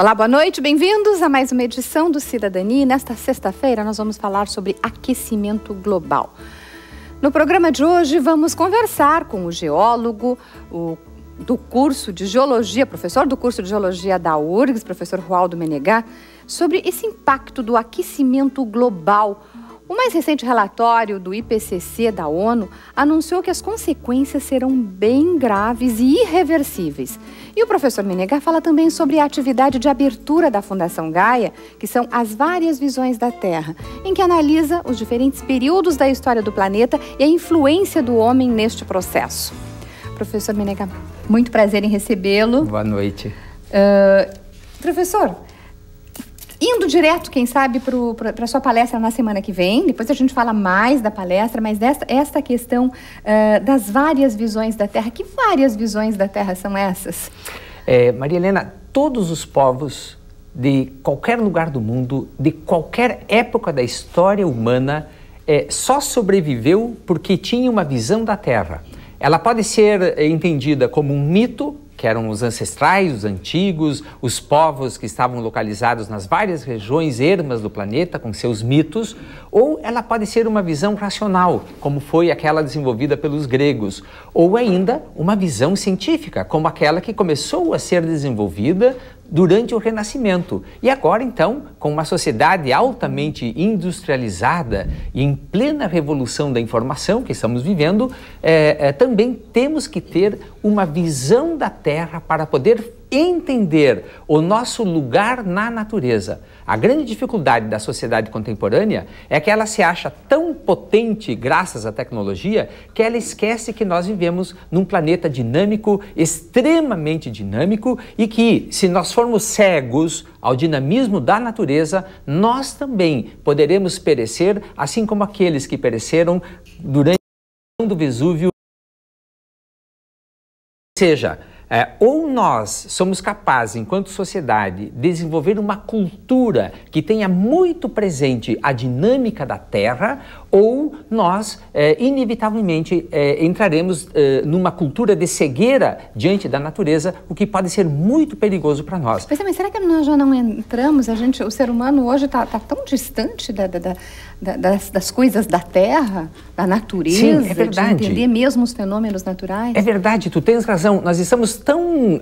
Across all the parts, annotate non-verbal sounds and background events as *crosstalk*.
Olá, boa noite, bem-vindos a mais uma edição do Cidadania. Nesta sexta-feira, nós vamos falar sobre aquecimento global. No programa de hoje, vamos conversar com o geólogo, o do curso de geologia, professor do curso de geologia da URGS, professor Rualdo Menegá, sobre esse impacto do aquecimento global. O mais recente relatório do IPCC da ONU anunciou que as consequências serão bem graves e irreversíveis. E o professor Menegar fala também sobre a atividade de abertura da Fundação Gaia, que são as várias visões da Terra, em que analisa os diferentes períodos da história do planeta e a influência do homem neste processo. Professor Menegar, muito prazer em recebê-lo. Boa noite. Uh, professor, indo direto, quem sabe, para a sua palestra na semana que vem. Depois a gente fala mais da palestra, mas desta esta questão uh, das várias visões da Terra. Que várias visões da Terra são essas? É, Maria Helena, todos os povos de qualquer lugar do mundo, de qualquer época da história humana, é, só sobreviveu porque tinha uma visão da Terra. Ela pode ser é, entendida como um mito, que eram os ancestrais, os antigos, os povos que estavam localizados nas várias regiões ermas do planeta, com seus mitos, ou ela pode ser uma visão racional, como foi aquela desenvolvida pelos gregos, ou ainda uma visão científica, como aquela que começou a ser desenvolvida durante o Renascimento. E agora, então, com uma sociedade altamente industrializada e em plena revolução da informação que estamos vivendo, é, é, também temos que ter uma visão da Terra para poder entender o nosso lugar na natureza. A grande dificuldade da sociedade contemporânea é que ela se acha tão potente graças à tecnologia que ela esquece que nós vivemos num planeta dinâmico, extremamente dinâmico e que, se nós formos cegos ao dinamismo da natureza, nós também poderemos perecer, assim como aqueles que pereceram durante o do Vesúvio. Seja, é, ou nós somos capazes, enquanto sociedade, de desenvolver uma cultura que tenha muito presente a dinâmica da Terra, ou nós, é, inevitavelmente, é, entraremos é, numa cultura de cegueira diante da natureza, o que pode ser muito perigoso para nós. Mas, é, mas será que nós já não entramos? A gente, o ser humano hoje está tá tão distante da, da, da, das, das, coisas da Terra, da natureza, Sim, é verdade. de entender mesmo os fenômenos naturais? É verdade, tu tens razão. Nós estamos tão uh,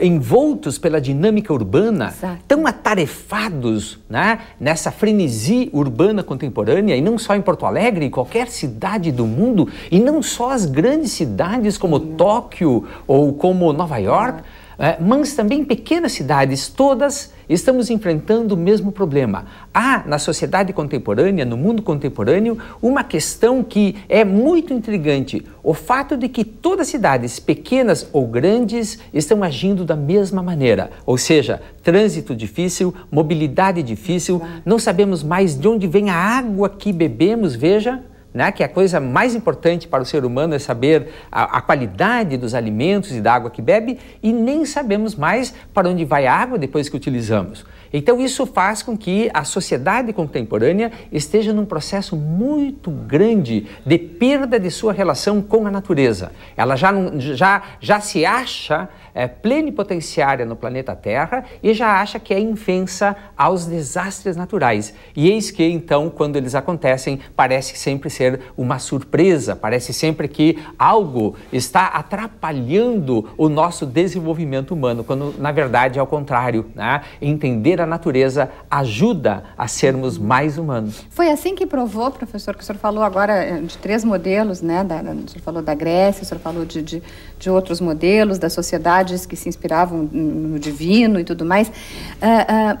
envoltos pela dinâmica urbana, Exato. tão atarefados né, nessa frenesi urbana contemporânea, e não só em Porto Alegre, em qualquer cidade do mundo, e não só as grandes cidades como Tóquio ou como Nova York, é, mas também pequenas cidades, todas estamos enfrentando o mesmo problema. Há na sociedade contemporânea, no mundo contemporâneo, uma questão que é muito intrigante: o fato de que todas as cidades, pequenas ou grandes, estão agindo da mesma maneira. Ou seja, trânsito difícil, mobilidade difícil, não sabemos mais de onde vem a água que bebemos, veja né, que é a coisa mais importante para o ser humano é saber a, a, qualidade dos alimentos e da água que bebe, e nem sabemos mais para onde vai a água depois que utilizamos. Então, isso faz com que a sociedade contemporânea esteja num processo muito grande de perda de sua relação com a natureza. Ela já, já, já se acha é, plenipotenciária no planeta Terra e já acha que é infensa aos desastres naturais. E eis que, então, quando eles acontecem, parece sempre ser uma surpresa, parece sempre que algo está atrapalhando o nosso desenvolvimento humano, quando na verdade é o contrário. Né? Entender a natureza ajuda a sermos mais humanos. Foi assim que provou, professor, que o senhor falou agora eh, de três modelos, né? Da, o senhor falou da Grécia, o senhor falou de, de, de outros modelos da sociedade divindades que se inspiravam no divino e tudo mais. Uh, uh,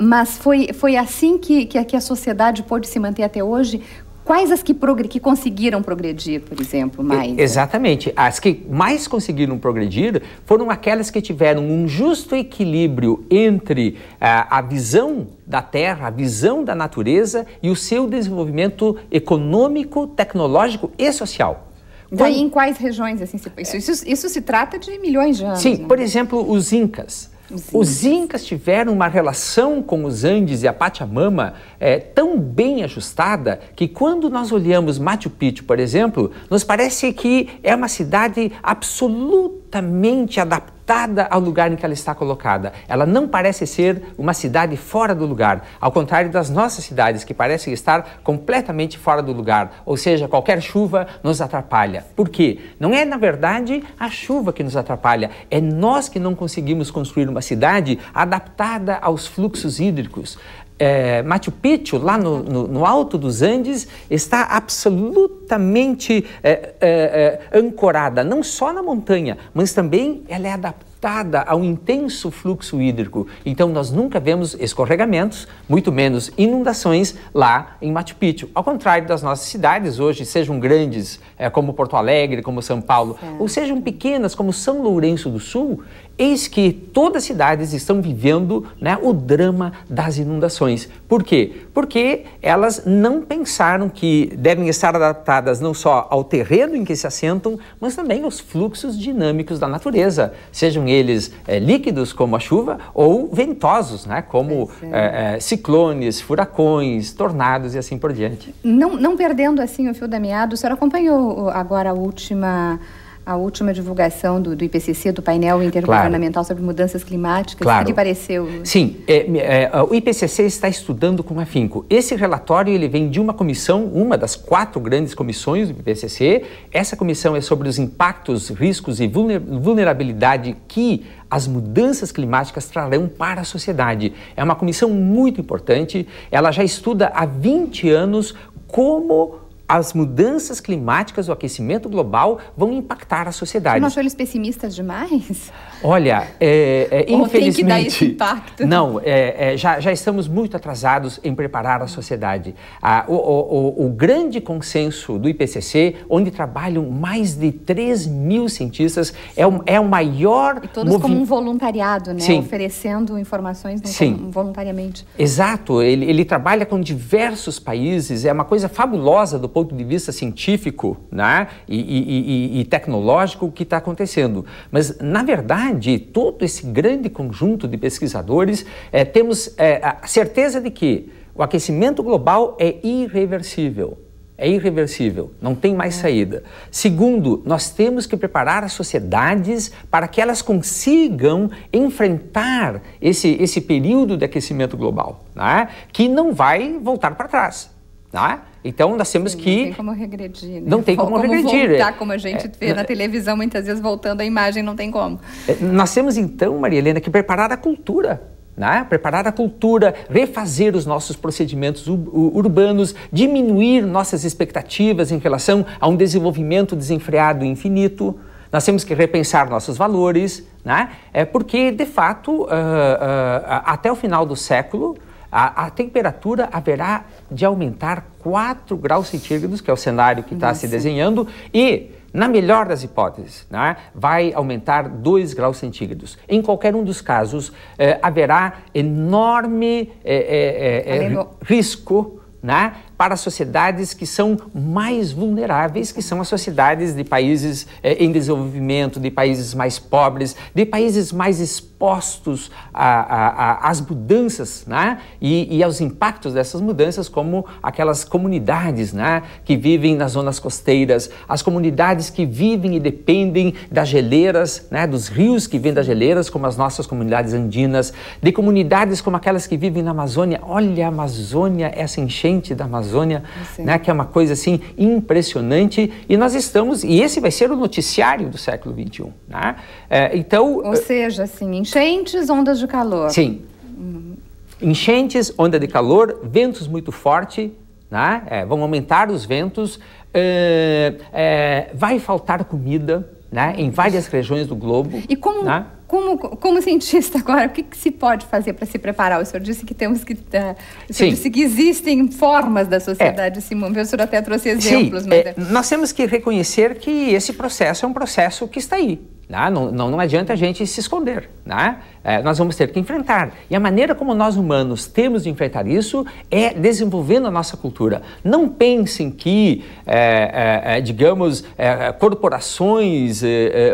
mas foi, foi assim que, que, que a sociedade pôde se manter até hoje Quais as que, que, conseguiram progredir, por exemplo, mais? Exatamente. As que mais conseguiram progredir foram aquelas que tiveram um justo equilíbrio entre ah, a visão da terra, a visão da natureza e o seu desenvolvimento econômico, tecnológico e social. Então, Daí em quais regiões assim se, isso, é. isso, isso se trata de milhões de anos. Sim, né? por exemplo, os incas. Os incas. os incas tiveram uma relação com os Andes e a Pachamama é, tão bem ajustada que quando nós olhamos Machu Picchu, por exemplo, nos parece que é uma cidade absolutamente adaptada adaptada ao lugar em que ela está colocada. Ela não parece ser uma cidade fora do lugar, ao contrário das nossas cidades, que parecem estar completamente fora do lugar, ou seja, qualquer chuva nos atrapalha. Por quê? Não é, na verdade, a chuva que nos atrapalha, é nós que não conseguimos construir uma cidade adaptada aos fluxos hídricos é, Machu Picchu, lá no, no, no, alto dos Andes, está absolutamente é, é, é ancorada, não só na montanha, mas também ela é adaptada ajustada ao intenso fluxo hídrico. Então nós nunca vemos escorregamentos, muito menos inundações lá em Machu Picchu. Ao contrário das nossas cidades hoje, sejam grandes é, como Porto Alegre, como São Paulo, certo. ou sejam pequenas como São Lourenço do Sul, eis que todas as cidades estão vivendo né, o drama das inundações. Por quê? Porque elas não pensaram que devem estar adaptadas não só ao terreno em que se assentam, mas também aos fluxos dinâmicos da natureza, sejam eles é, líquidos, como a chuva, ou ventosos, né? como é, ciclones, furacões, tornados e assim por diante. Não, não perdendo assim o fio da meada, o senhor acompanhou agora a última a última divulgação do, do IPCC, do painel intergovernamental claro. sobre mudanças climáticas, claro. que pareceu? Né? Sim, é, é, é o IPCC está estudando com afinco. Esse relatório ele vem de uma comissão, uma das quatro grandes comissões do IPCC. Essa comissão é sobre os impactos, riscos e vulnerabilidade que as mudanças climáticas trarão para a sociedade. É uma comissão muito importante. Ela já estuda há 20 anos como as mudanças climáticas, o aquecimento global, vão impactar a sociedade. Você não achou eles pessimistas demais? Olha, é, é, Ou infelizmente. Tem que dar esse impacto. Não, é, é, já, já estamos muito atrasados em preparar a sociedade. Ah, o, o, o, o, grande consenso do IPCC, onde trabalham mais de 3 mil cientistas, é o, é o maior. E todos movi... como um voluntariado, né? Sim. Oferecendo informações né, Sim. voluntariamente. Exato, ele, ele trabalha com diversos países, é uma coisa fabulosa do ponto ponto de vista científico né, e, e, e tecnológico que está acontecendo. Mas, na verdade, todo esse grande conjunto de pesquisadores, é, temos é, a certeza de que o aquecimento global é irreversível. É irreversível, não tem mais é. saída. Segundo, nós temos que preparar as sociedades para que elas consigam enfrentar esse, esse período de aquecimento global, né? que não vai voltar para trás. Né? Então nós temos Sim, que. Não tem como regredir, né? Não tem como, como regredir. Voltar, é. como a gente é, vê na é. televisão, muitas vezes voltando a imagem, não tem como. Nós temos então, Maria Helena, que preparar a cultura. Né? Preparar a cultura, refazer os nossos procedimentos urbanos, diminuir nossas expectativas em relação a um desenvolvimento desenfreado e infinito. Nós temos que repensar nossos valores, né? é porque, de fato, uh, uh, até o final do século, a, a, temperatura haverá de aumentar 4 graus centígrados, que é o cenário que está se desenhando, e, na melhor das hipóteses, né, vai aumentar 2 graus centígrados. Em qualquer um dos casos, eh, haverá enorme eh, eh, risco né, para sociedades que são mais vulneráveis, que são as sociedades de países eh, em desenvolvimento, de países mais pobres, de países mais expostos às mudanças né? E, e, aos impactos dessas mudanças, como aquelas comunidades né? que vivem nas zonas costeiras, as comunidades que vivem e dependem das geleiras, né? dos rios que vêm das geleiras, como as nossas comunidades andinas, de comunidades como aquelas que vivem na Amazônia. Olha a Amazônia, essa enchente da Amazônia Amazônia, Sim. né, que é uma coisa assim impressionante. E nós estamos, e esse vai ser o noticiário do século 21, Né? É, então, Ou eh, seja, assim, enchentes, ondas de calor. Sim. Hum. Enchentes, onda de calor, ventos muito fortes, né? É, vão aumentar os ventos, é, vai faltar comida. Né, em várias regiões do globo. E como, né? como, como cientista agora, o que, que se pode fazer para se preparar? O senhor disse que temos que. Uh, o senhor disse que existem formas da sociedade é. se mover. O senhor até trouxe exemplos. Sim, mas... é, nós temos que reconhecer que esse processo é um processo que está aí. Né? Não, não, não adianta a gente se esconder. Né? É, nós vamos ter que enfrentar. E a maneira como nós humanos temos de enfrentar isso é desenvolvendo a nossa cultura. Não pensem que, é, é, é digamos, é, é, corporações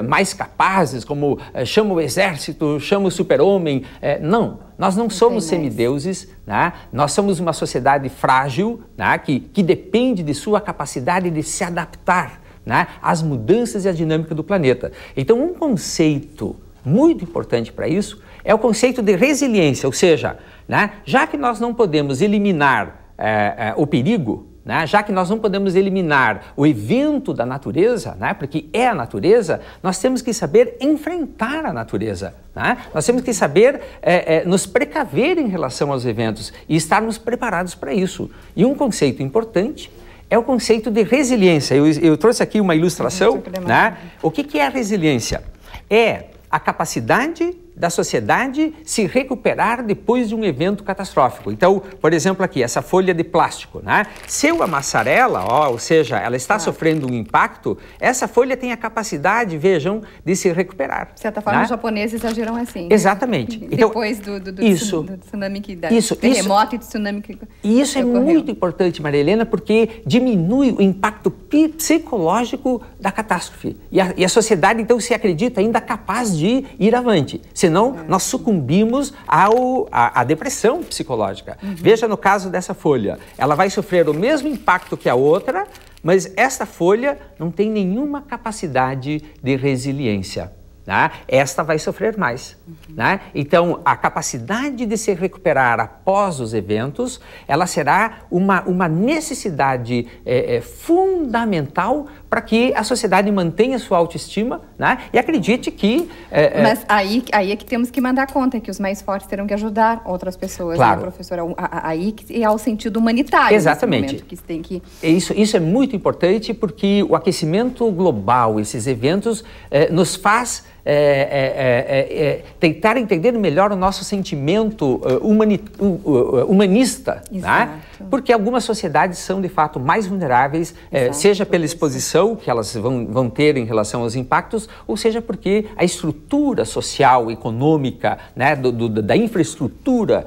mais capazes, como chama o exército, chama o super-homem, não. Nós não, somos semideuses, né? nós somos uma sociedade frágil né? que, que depende de sua capacidade de se adaptar né? as mudanças e a dinâmica do planeta. Então, um conceito muito importante para isso é o conceito de resiliência, ou seja, né? já que nós não podemos eliminar é, é, o perigo, né? já que nós não podemos eliminar o evento da natureza, né? porque é a natureza, nós temos que saber enfrentar a natureza. Né? Nós temos que saber é, é, nos precaver em relação aos eventos e estarmos preparados para isso. E um conceito importante é o conceito de resiliência. Eu, eu trouxe aqui uma ilustração. Né? O que, que é a resiliência? É a capacidade da sociedade se recuperar depois de um evento catastrófico. Então, por exemplo, aqui, essa folha de plástico, né? Se eu amassar ela, ó, ou seja, ela está ah. sofrendo um impacto, essa folha tem a capacidade, vejam, de se recuperar. De certa forma, né? os japoneses agiram assim. Né? Exatamente. Né? *laughs* Então, depois do, do, do, isso, do tsunami que dá, isso, terremoto isso, e tsunami que E isso que é muito importante, Maria Helena, porque diminui o impacto psicológico da catástrofe. E a, e a sociedade, então, se acredita ainda capaz de ir avante. Se Senão, é. nós sucumbimos ao, à, depressão psicológica. Uhum. Veja no caso dessa folha. Ela vai sofrer o mesmo impacto que a outra, mas esta folha não tem nenhuma capacidade de resiliência. Né? Esta vai sofrer mais. Uhum. Né? Então, a capacidade de se recuperar após os eventos, ela será uma, uma necessidade é, é, fundamental para que a sociedade mantenha sua autoestima né? e acredite que. É, é, Mas aí, aí é que temos que mandar conta que os mais fortes terão que ajudar outras pessoas, né? claro. né, professora? Aí é ao sentido humanitário. Exatamente. Momento, que tem que... É isso, isso é muito importante porque o aquecimento global, esses eventos, é, nos faz é é, é, é, é, tentar entender melhor o nosso sentimento eh, humani eh, eh, humanista, né? porque algumas sociedades são de fato mais vulneráveis, seja pela exposição que elas vão, vão ter em relação aos impactos, ou seja porque a estrutura social, econômica, né, do, do, da infraestrutura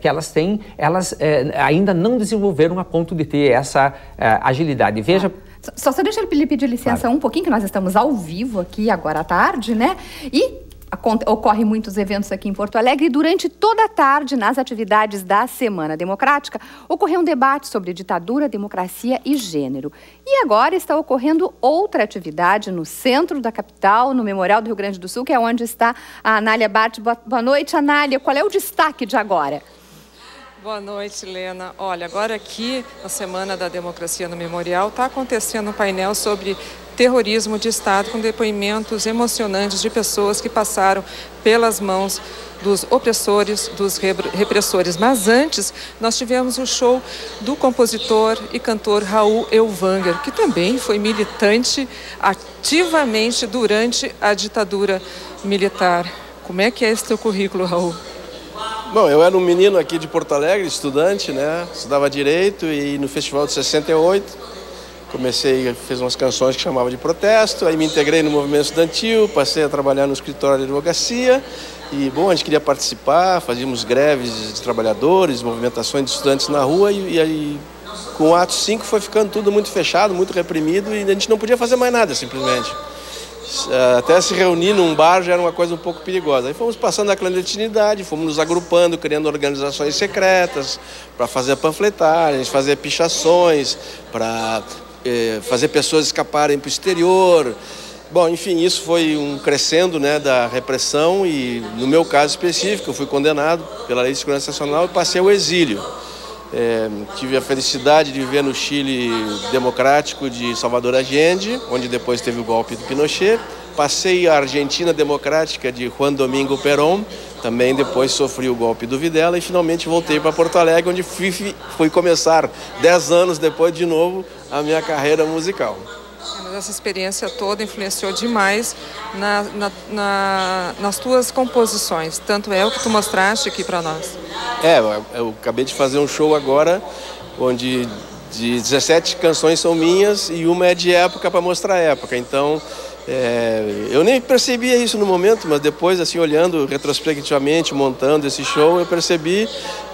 que elas têm, elas ainda não desenvolveram a ponto de ter essa agilidade. Veja, tá. Só se deixa ele pedir licença claro. um pouquinho, que nós estamos ao vivo aqui agora à tarde, né? E ocorre muitos eventos aqui em Porto Alegre e durante toda a tarde, nas atividades da Semana Democrática, ocorreu um debate sobre ditadura, democracia e gênero. E agora está ocorrendo outra atividade no centro da capital, no Memorial do Rio Grande do Sul, que é onde está a Anália Bart. Boa noite, Anália. Qual é o destaque de agora? Boa noite, Lena. Olha, agora aqui na Semana da Democracia no Memorial está acontecendo um painel sobre terrorismo de Estado com depoimentos emocionantes de pessoas que passaram pelas mãos dos opressores, dos repressores. Mas antes, nós tivemos o show do compositor e cantor Raul Elvanger, que também foi militante ativamente durante a ditadura militar. Como é que é esse teu currículo, Raul? Bom, eu era um menino aqui de Porto Alegre, estudante, né? Estudava direito e no festival de 68 comecei, fiz umas canções que chamava de protesto, aí me integrei no movimento estudantil, passei a trabalhar no escritório de advocacia e, bom, a gente queria participar, fazíamos greves de trabalhadores, movimentações de estudantes na rua e, aí com o ato 5 foi ficando tudo muito fechado, muito reprimido e a gente não podia fazer mais nada, simplesmente. Eh, até se reunir num bar já era uma coisa um pouco perigosa. Aí fomos passando a clandestinidade, fomos nos agrupando, criando organizações secretas para fazer panfletagens, fazer pichações, para eh, fazer pessoas escaparem para o exterior. Bom, enfim, isso foi um crescendo né, da repressão e, no meu caso específico, eu fui condenado pela Lei de Segurança Nacional e passei ao exílio. É, tive a felicidade de viver no Chile democrático de Salvador Allende, onde depois teve o golpe do Pinochet. Passei a Argentina democrática de Juan Domingo Perón, também depois sofri o golpe do Videla e finalmente voltei para Porto Alegre, onde fui, fui começar, dez anos depois, de novo, a minha carreira musical. É, mas essa experiência toda influenciou demais na, na, na, nas tuas composições, tanto é o que tu mostraste aqui para nós. É, eu, acabei de fazer um show agora, onde de 17 canções são minhas e uma é de época para mostrar a época. Então, é, eu nem percebia isso no momento, mas depois, assim, olhando retrospectivamente, montando esse show, eu percebi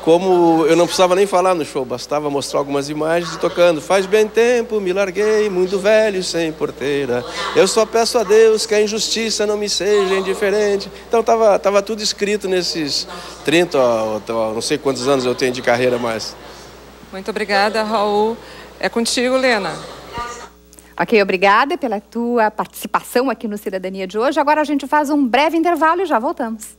como eu não precisava nem falar no show, bastava mostrar algumas imagens e tocando. Faz bem tempo, me larguei, muito velho, sem porteira. Eu só peço a Deus que a injustiça não me seja indiferente. Então, tava, tava tudo escrito nesses 30, ó, ó, não sei quantos anos eu tenho de carreira mais. Muito obrigada, Raul. É contigo, Lena. Ok, obrigada pela tua participação aqui no Cidadania de hoje. Agora a gente faz um breve intervalo e já voltamos.